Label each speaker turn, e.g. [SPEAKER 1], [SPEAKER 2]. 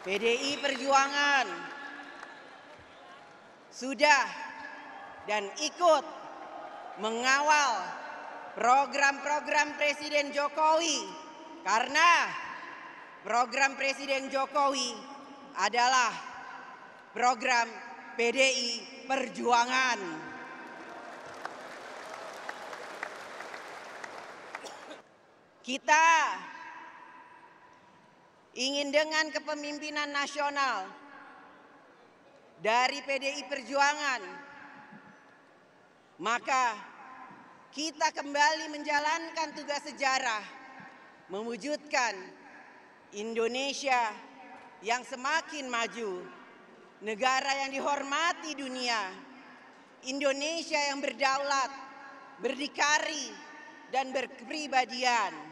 [SPEAKER 1] PDI Perjuangan sudah dan ikut mengawal program-program Presiden Jokowi karena program Presiden Jokowi adalah program PDI Perjuangan. Kita ingin dengan kepemimpinan nasional dari PDI Perjuangan, maka kita kembali menjalankan tugas sejarah, mewujudkan Indonesia yang semakin maju, negara yang dihormati dunia, Indonesia yang berdaulat, berdikari, dan berkepribadian.